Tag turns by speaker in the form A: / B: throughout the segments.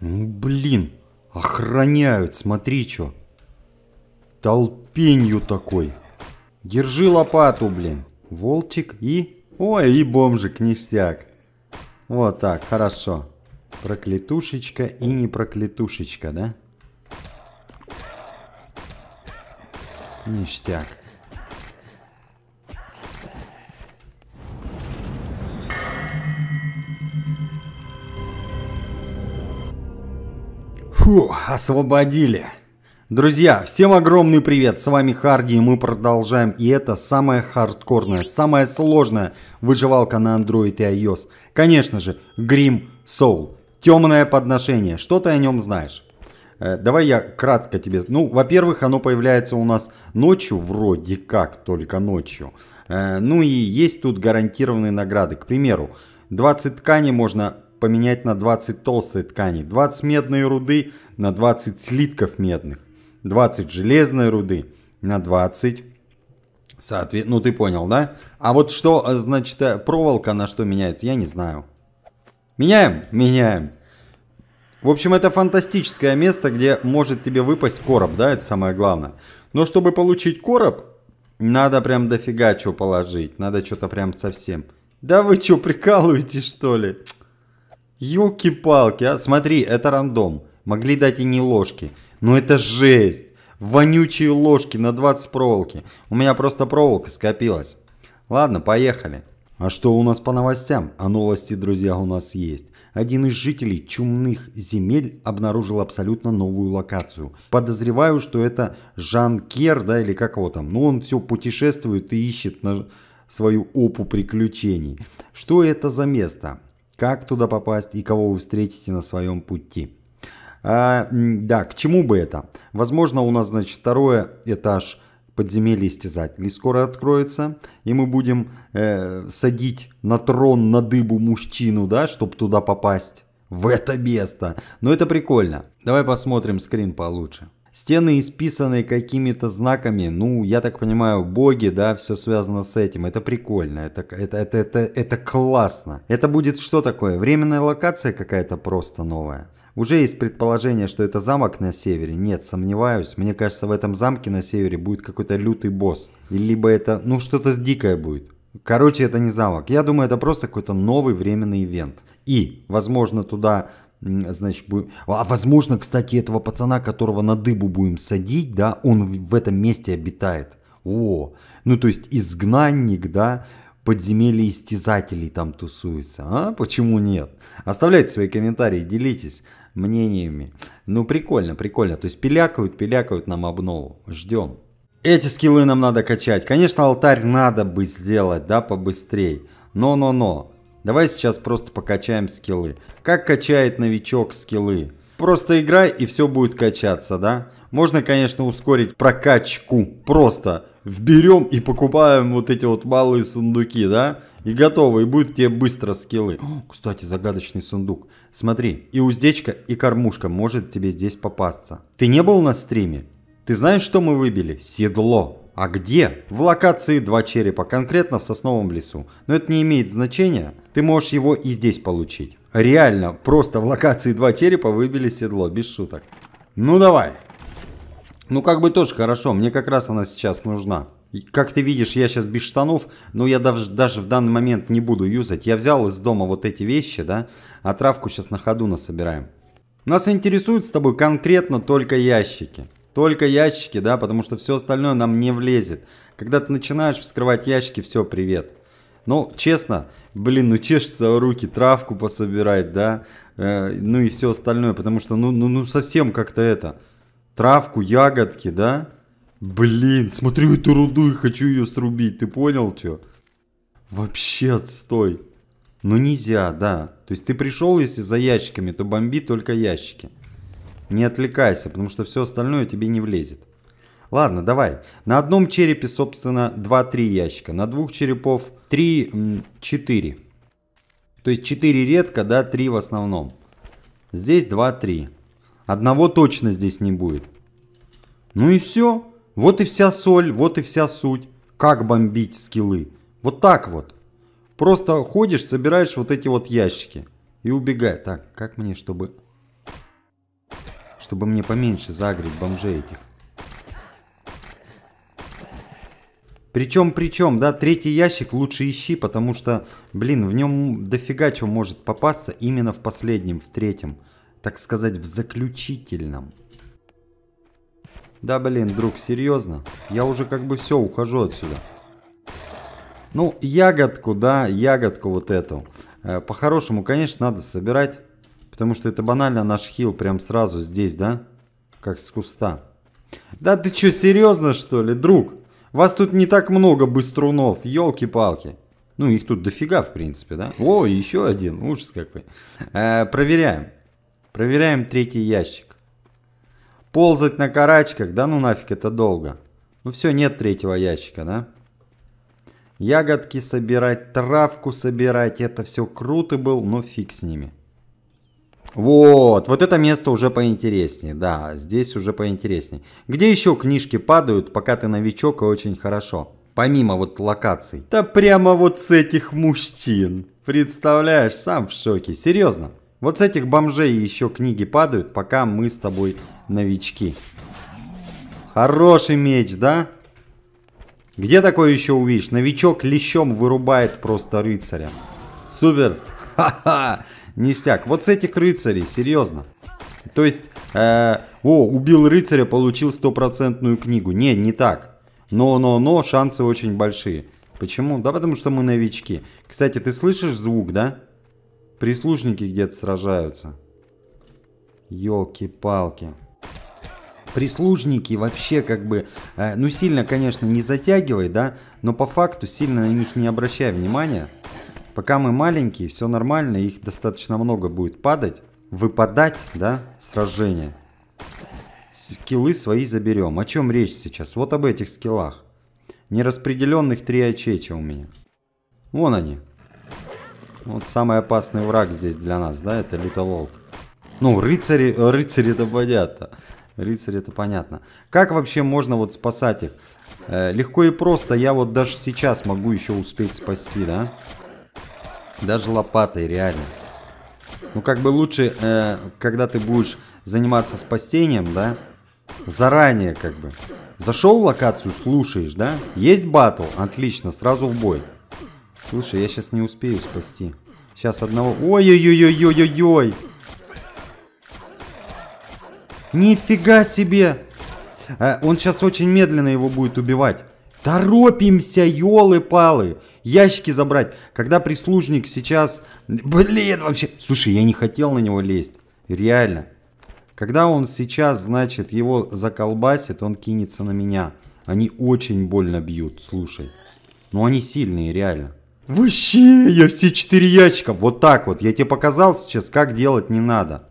A: Ну, блин, охраняют, смотри чё. Толпенью такой. Держи лопату, блин. Волчик и... Ой, и бомжик, ништяк. Вот так, хорошо. Проклятушечка и не проклятушечка, да? Ништяк. Фу, освободили. Друзья, всем огромный привет, с вами Харди, и мы продолжаем, и это самая хардкорная, самая сложная выживалка на Android и iOS. Конечно же, Grim Soul, темное подношение, что ты о нем знаешь? Э, давай я кратко тебе, ну, во-первых, оно появляется у нас ночью, вроде как, только ночью. Э, ну и есть тут гарантированные награды, к примеру, 20 тканей можно поменять на 20 толстой ткани, 20 медной руды на 20 слитков медных, 20 железной руды на 20 Соответ... Ну ты понял, да? А вот что, э, значит, э, проволока на что меняется, я не знаю. Меняем? Меняем. В общем, это фантастическое место, где может тебе выпасть короб, да, это самое главное. Но чтобы получить короб, надо прям дофига чего положить. Надо что-то прям совсем. Да вы что, прикалываете что ли? Ёлки-палки, а смотри, это рандом. Могли дать и не ложки. Но ну это жесть. Вонючие ложки на 20 проволоки. У меня просто проволока скопилась. Ладно, поехали. А что у нас по новостям? А новости, друзья, у нас есть. Один из жителей чумных земель обнаружил абсолютно новую локацию. Подозреваю, что это Жан Кер, да, или как его там. Но ну, он все путешествует и ищет на свою опу приключений. Что это за место? как туда попасть и кого вы встретите на своем пути. А, да, к чему бы это? Возможно, у нас, значит, второй этаж подземелья истязателей скоро откроется, и мы будем э, садить на трон, на дыбу мужчину, да, чтобы туда попасть в это место. Но это прикольно. Давай посмотрим скрин получше. Стены исписаны какими-то знаками, ну, я так понимаю, боги, да, все связано с этим. Это прикольно, это, это, это, это, это классно. Это будет что такое? Временная локация какая-то просто новая? Уже есть предположение, что это замок на севере. Нет, сомневаюсь. Мне кажется, в этом замке на севере будет какой-то лютый босс. Либо это, ну, что-то дикое будет. Короче, это не замок. Я думаю, это просто какой-то новый временный ивент. И, возможно, туда значит, будем... А, а возможно, кстати, этого пацана, которого на дыбу будем садить, да, он в этом месте обитает. О, ну то есть изгнанник, да, подземелье истязателей там тусуется. А почему нет? Оставляйте свои комментарии, делитесь мнениями. Ну прикольно, прикольно. То есть пилякают, пилякают нам обнову. Ждем. Эти скиллы нам надо качать. Конечно, алтарь надо бы сделать, да, побыстрей. Но-но-но. Давай сейчас просто покачаем скиллы. Как качает новичок скиллы? Просто играй и все будет качаться, да? Можно, конечно, ускорить прокачку. Просто вберем и покупаем вот эти вот малые сундуки, да? И готово, и будут тебе быстро скиллы. О, кстати, загадочный сундук. Смотри, и уздечка, и кормушка может тебе здесь попасться. Ты не был на стриме? Ты знаешь, что мы выбили? Седло. А где? В локации два черепа, конкретно в сосновом лесу. Но это не имеет значения. Ты можешь его и здесь получить. Реально, просто в локации два черепа выбили седло, без шуток. Ну давай. Ну как бы тоже хорошо, мне как раз она сейчас нужна. Как ты видишь, я сейчас без штанов, но я даже, даже в данный момент не буду юзать. Я взял из дома вот эти вещи, да, а травку сейчас на ходу насобираем. Нас интересуют с тобой конкретно только ящики. Только ящики, да, потому что все остальное нам не влезет. Когда ты начинаешь вскрывать ящики, все, привет. Ну, честно, блин, ну чешется руки, травку пособирать, да, э, ну и все остальное, потому что, ну, ну, ну совсем как-то это, травку, ягодки, да, блин, смотрю эту руду и хочу ее срубить, ты понял, что? Вообще отстой. Ну нельзя, да. То есть ты пришел, если за ящиками, то бомби только ящики. Не отвлекайся, потому что все остальное тебе не влезет. Ладно, давай. На одном черепе, собственно, 2-3 ящика. На двух черепов 3, 4. То есть 4 редко, да, 3 в основном. Здесь 2, 3. Одного точно здесь не будет. Ну и все. Вот и вся соль, вот и вся суть. Как бомбить скиллы. Вот так вот. Просто ходишь, собираешь вот эти вот ящики. И убегай. Так, как мне, чтобы... Чтобы мне поменьше загреть бомжей этих. Причем, причем, да, третий ящик лучше ищи, потому что, блин, в нем дофига чего может попасться именно в последнем, в третьем. Так сказать, в заключительном. Да, блин, друг, серьезно. Я уже как бы все, ухожу отсюда. Ну, ягодку, да, ягодку вот эту. Э, по-хорошему, конечно, надо собирать. Потому что это банально наш хил прям сразу здесь, да? Как с куста. Да ты что, серьезно, что ли, друг? Вас тут не так много быструнов, елки-палки. Ну, их тут дофига, в принципе, да? О, еще один, ужас какой. Э, проверяем. Проверяем третий ящик. Ползать на карачках, да ну нафиг, это долго. Ну все, нет третьего ящика, да? Ягодки собирать, травку собирать, это все круто был, но фиг с ними. Вот, вот это место уже поинтереснее, да, здесь уже поинтереснее. Где еще книжки падают, пока ты новичок и очень хорошо? Помимо вот локаций. Да прямо вот с этих мужчин. Представляешь, сам в шоке, серьезно. Вот с этих бомжей еще книги падают, пока мы с тобой новички. Хороший меч, да? Где такое еще увидишь? Новичок лещом вырубает просто рыцаря. Супер, Ха-ха-ха! Ништяк. Вот с этих рыцарей, серьезно. То есть, э, о, убил рыцаря, получил стопроцентную книгу. Не, не так. Но-но-но, шансы очень большие. Почему? Да потому что мы новички. Кстати, ты слышишь звук, да? Прислужники где-то сражаются. Ёлки-палки. Прислужники вообще как бы, э, ну сильно, конечно, не затягивай, да, но по факту сильно на них не обращай внимания. Пока мы маленькие, все нормально, их достаточно много будет падать, выпадать, да, сражение. Скиллы свои заберем. О чем речь сейчас? Вот об этих скиллах. Нераспределенных три очеча у меня. Вон они. Вот самый опасный враг здесь для нас, да, это лютоволк. Ну, рыцари, э, рыцари это понятно. Рыцари это понятно. Как вообще можно вот спасать их? Э, легко и просто, я вот даже сейчас могу еще успеть спасти, да? Да. Даже лопатой, реально. Ну, как бы лучше, э, когда ты будешь заниматься спасением, да, заранее, как бы. Зашел в локацию, слушаешь, да? Есть батл? Отлично, сразу в бой. Слушай, я сейчас не успею спасти. Сейчас одного... Ой-ой-ой-ой-ой-ой-ой! Нифига себе! А, он сейчас очень медленно его будет убивать. Торопимся, елы-палы! ящики забрать. Когда прислужник сейчас... Блин, вообще... Слушай, я не хотел на него лезть. Реально. Когда он сейчас, значит, его заколбасит, он кинется на меня. Они очень больно бьют, слушай. Но ну, они сильные, реально. Вообще, я все четыре ящика. Вот так вот. Я тебе показал сейчас, как делать не надо.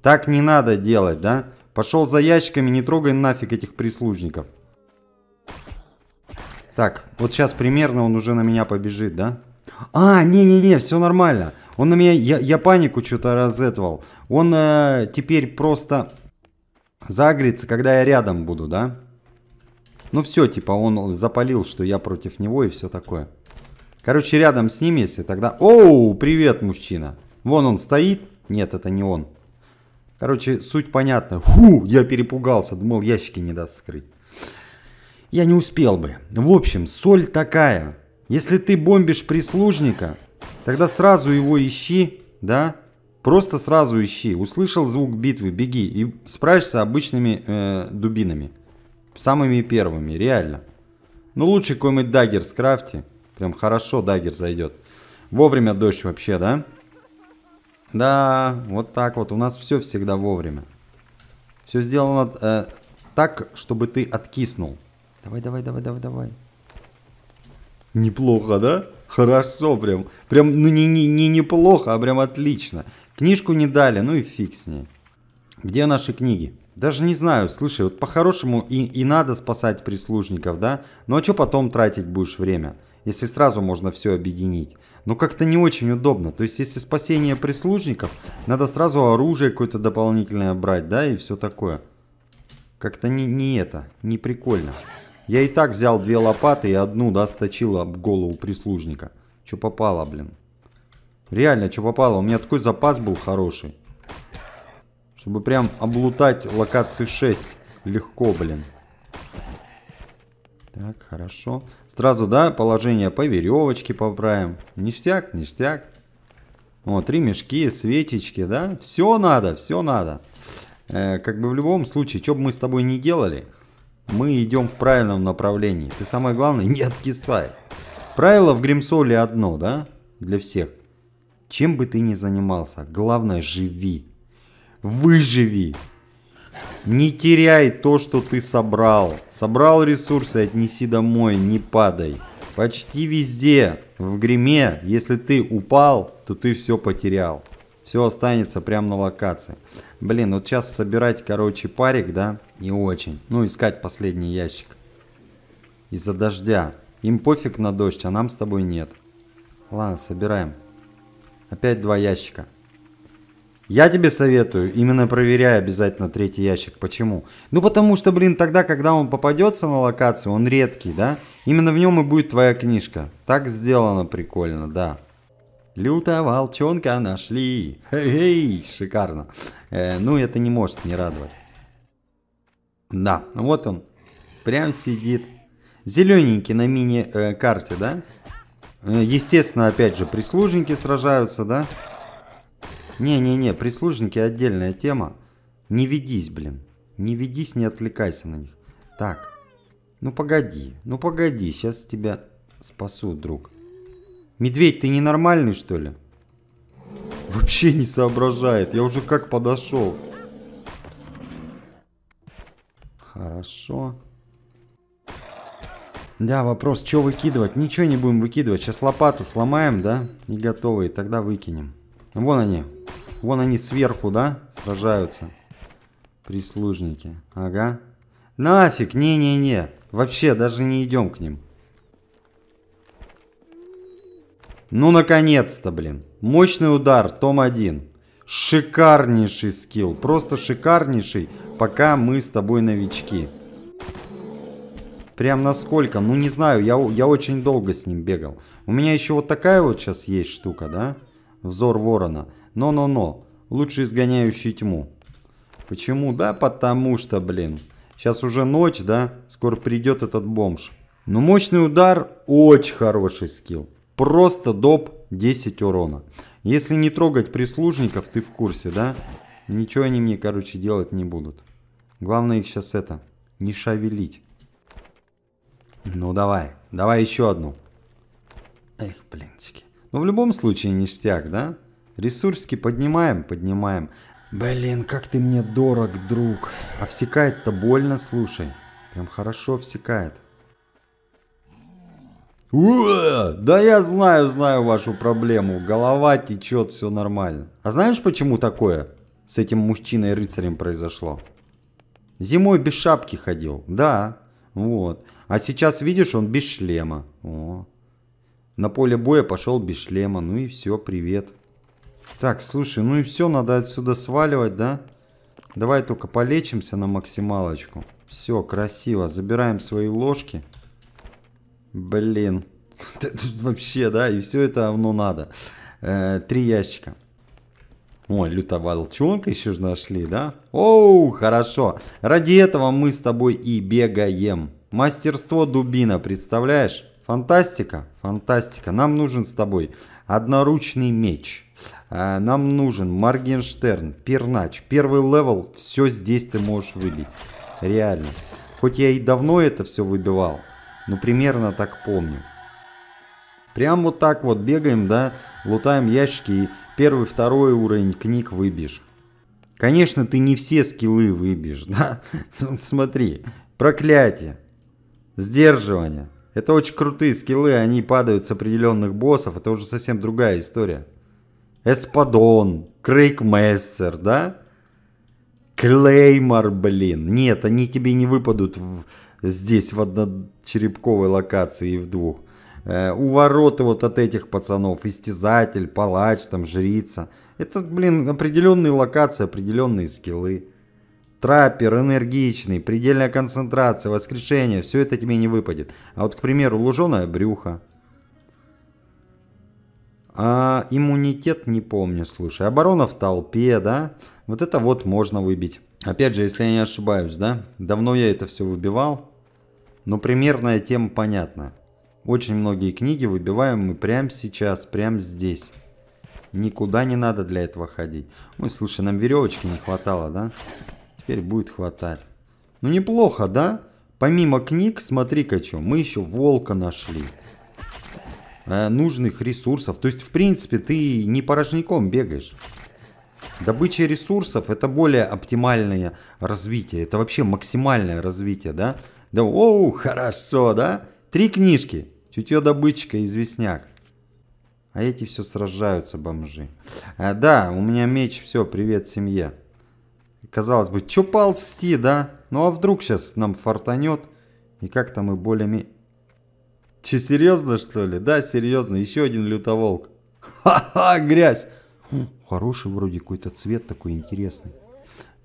A: Так не надо делать, да? Пошел за ящиками, не трогай нафиг этих прислужников. Так, вот сейчас примерно он уже на меня побежит, да? А, не-не-не, все нормально. Он на меня, я, я панику что-то разэтывал. Он э, теперь просто загрится, когда я рядом буду, да? Ну все, типа он запалил, что я против него и все такое. Короче, рядом с ним, если тогда... Оу, привет, мужчина. Вон он стоит. Нет, это не он. Короче, суть понятна. Фу, я перепугался, думал ящики не даст вскрыть я не успел бы. В общем, соль такая. Если ты бомбишь прислужника, тогда сразу его ищи, да? Просто сразу ищи. Услышал звук битвы, беги и справишься обычными э, дубинами. Самыми первыми, реально. Ну лучше какой-нибудь дагер скрафти. Прям хорошо дагер зайдет. Вовремя дождь вообще, да? Да, вот так вот. У нас все всегда вовремя. Все сделано э, так, чтобы ты откиснул. Давай, давай, давай, давай, давай. Неплохо, да? Хорошо прям. Прям, ну не, не, не неплохо, а прям отлично. Книжку не дали, ну и фиг с ней. Где наши книги? Даже не знаю, слушай, вот по-хорошему и, и надо спасать прислужников, да? Ну а что потом тратить будешь время, если сразу можно все объединить? Ну как-то не очень удобно. То есть если спасение прислужников, надо сразу оружие какое-то дополнительное брать, да, и все такое. Как-то не, не это, не прикольно. Я и так взял две лопаты и одну досточил об голову прислужника. Че попало, блин. Реально, что попало. У меня такой запас был хороший. Чтобы прям облутать локации 6. Легко, блин. Так, хорошо. Сразу, да, положение по веревочке поправим. Ништяк, ништяк. Вот три мешки, свечечки, да? Все надо, все надо. Э, как бы в любом случае, что бы мы с тобой не делали, мы идем в правильном направлении. Ты самое главное, не откисай. Правило в Гримсоле одно, да? Для всех. Чем бы ты ни занимался, главное живи. Выживи. Не теряй то, что ты собрал. Собрал ресурсы, отнеси домой, не падай. Почти везде в гриме, если ты упал, то ты все потерял. Все останется прямо на локации. Блин, вот сейчас собирать, короче, парик, да, не очень. Ну, искать последний ящик. Из-за дождя. Им пофиг на дождь, а нам с тобой нет. Ладно, собираем. Опять два ящика. Я тебе советую, именно проверяй обязательно третий ящик. Почему? Ну потому что, блин, тогда, когда он попадется на локацию, он редкий, да? Именно в нем и будет твоя книжка. Так сделано прикольно, да. Люто волчонка нашли. Эй, шикарно. Э, ну, это не может не радовать. Да, вот он. Прям сидит. Зелененький на мини-карте, да? Э, естественно, опять же, прислужники сражаются, да? Не-не-не, прислужники отдельная тема. Не ведись, блин. Не ведись, не отвлекайся на них. Так, ну погоди, ну погоди, сейчас тебя спасу, друг. Медведь, ты ненормальный, что ли? Вообще не соображает. Я уже как подошел. Хорошо. Да, вопрос, что выкидывать? Ничего не будем выкидывать. Сейчас лопату сломаем, да? И готовы, и тогда выкинем. Вон они. Вон они сверху, да? Сражаются. Прислужники. Ага. Нафиг, не-не-не. Вообще даже не идем к ним. Ну, наконец-то, блин. Мощный удар, том 1. Шикарнейший скилл, просто шикарнейший, пока мы с тобой новички. Прям насколько, ну не знаю, я, я очень долго с ним бегал. У меня еще вот такая вот сейчас есть штука, да? Взор ворона. Но-но-но, лучше изгоняющий тьму. Почему? Да потому что, блин, сейчас уже ночь, да? Скоро придет этот бомж. Но мощный удар, очень хороший скилл. Просто доп 10 урона. Если не трогать прислужников, ты в курсе, да? Ничего они мне, короче, делать не будут. Главное их сейчас это, не шавелить. Ну давай, давай еще одну. Эх, блинчики. Ну в любом случае ништяк, да? Ресурски поднимаем, поднимаем. Блин, как ты мне дорог, друг. А всекает-то больно, слушай. Прям хорошо всекает. Да я знаю, знаю вашу проблему. Голова течет, все нормально. А знаешь, почему такое с этим мужчиной-рыцарем произошло? Зимой без шапки ходил, да, вот. А сейчас, видишь, он без шлема. О. На поле боя пошел без шлема, ну и все, привет. Так, слушай, ну и все, надо отсюда сваливать, да? Давай только полечимся на максималочку. Все, красиво, забираем свои ложки. Блин. Вообще, да, и все это оно надо. Э, три ящика. О, лютого волчонка еще же нашли, да? Оу, хорошо. Ради этого мы с тобой и бегаем. Мастерство дубина, представляешь? Фантастика, фантастика. Нам нужен с тобой одноручный меч. Э, нам нужен Моргенштерн, Пернач, первый левел. Все здесь ты можешь выбить. Реально. Хоть я и давно это все выбивал, ну, примерно так помню. Прям вот так вот бегаем, да, лутаем ящики и первый, второй уровень книг выбьешь. Конечно, ты не все скиллы выбьешь, да? Ну, смотри, проклятие, сдерживание. Это очень крутые скиллы, они падают с определенных боссов, это уже совсем другая история. Эспадон, Крейг да? Клеймор, блин. Нет, они тебе не выпадут в здесь в одночерепковой локации и в двух. Э, у ворот вот от этих пацанов истязатель, палач, там жрица. Это, блин, определенные локации, определенные скиллы. Траппер, энергичный, предельная концентрация, воскрешение, все это тебе не выпадет. А вот, к примеру, луженое брюхо. А иммунитет не помню, слушай. Оборона в толпе, да? Вот это вот можно выбить. Опять же, если я не ошибаюсь, да? Давно я это все выбивал но примерная тема понятна. Очень многие книги выбиваем мы прямо сейчас, прямо здесь. Никуда не надо для этого ходить. Ой, слушай, нам веревочки не хватало, да? Теперь будет хватать. Ну неплохо, да? Помимо книг, смотри-ка что, мы еще волка нашли. Э, нужных ресурсов. То есть, в принципе, ты не порожняком бегаешь. Добыча ресурсов это более оптимальное развитие. Это вообще максимальное развитие, да? Да оу, хорошо, да? Три книжки. чутье добычка, и известняк. А эти все сражаются, бомжи. А, да, у меня меч, все, привет, семье. Казалось бы, че ползти, да? Ну а вдруг сейчас нам фартанет? И как там и болями... Че, серьезно, что ли? Да, серьезно, еще один лютоволк. Ха-ха, грязь! Фу, хороший вроде какой-то цвет такой интересный.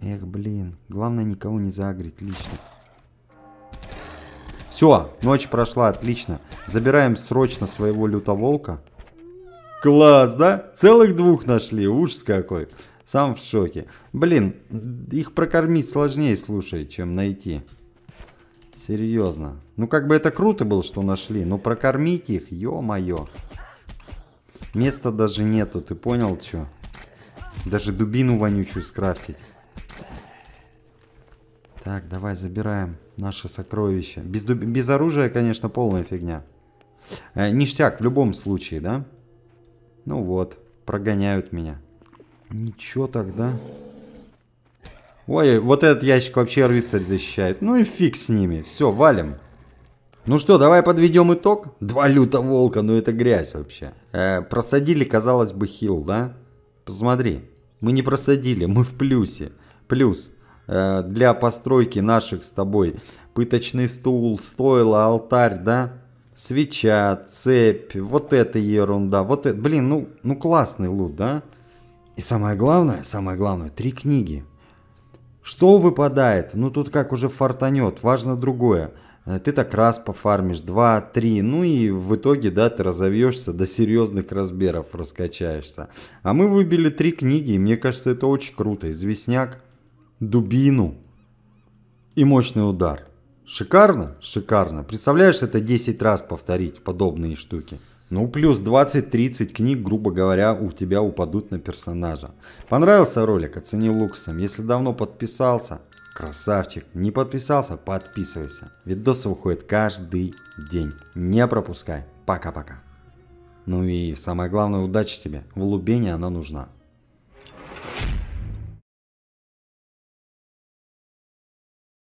A: Эх, блин, главное никого не загреть лично. Все, ночь прошла отлично. Забираем срочно своего лютоволка. Класс, да? Целых двух нашли, ужас какой. Сам в шоке. Блин, их прокормить сложнее, слушай, чем найти. Серьезно. Ну, как бы это круто было, что нашли, но прокормить их, ё-моё. Места даже нету, ты понял, чё? Даже дубину вонючую скрафтить. Так, давай забираем наши сокровища. Без, без оружия, конечно, полная фигня. Э, ништяк в любом случае, да? Ну вот, прогоняют меня. Ничего тогда. Ой, вот этот ящик вообще рыцарь защищает. Ну и фиг с ними. Все, валим. Ну что, давай подведем итог. Два люта волка, ну это грязь вообще. Э, просадили, казалось бы, хил, да? Посмотри. Мы не просадили, мы в плюсе. Плюс Э, для постройки наших с тобой. Пыточный стул, стойло, алтарь, да? Свеча, цепь, вот эта ерунда, вот это, блин, ну, ну классный лут, да? И самое главное, самое главное, три книги. Что выпадает? Ну тут как уже фартанет, важно другое. Э, ты так раз пофармишь, два, три, ну и в итоге, да, ты разовьешься до серьезных размеров, раскачаешься. А мы выбили три книги, и мне кажется, это очень круто. Известняк, дубину и мощный удар. Шикарно? Шикарно. Представляешь, это 10 раз повторить подобные штуки. Ну, плюс 20-30 книг, грубо говоря, у тебя упадут на персонажа. Понравился ролик? Оцени луксом. Если давно подписался, красавчик. Не подписался? Подписывайся. Видосы выходят каждый день. Не пропускай. Пока-пока. Ну и самое главное, удачи тебе. В Лубене она нужна.